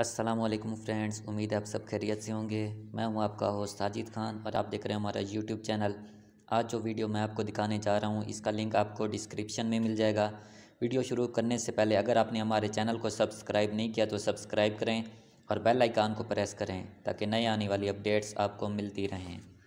Aslam friends उम्मीद है आप सब खैरियत से होंगे मैं हूं आपका होस्ट साजिद खान और आप देख रहे हैं हमारा यूट्यूब चैनल आज जो वीडियो मैं आपको दिखाने जा रहा हूं इसका लिंक आपको डिस्क्रिप्शन में मिल जाएगा वीडियो शुरू करने से पहले अगर आपने हमारे चैनल को सब्सक्राइब नहीं किया तो सब्सक्राइब करें और बेल आइकान को प्रेस करें ताकि नए आने वाली अपडेट्स आपको मिलती रहें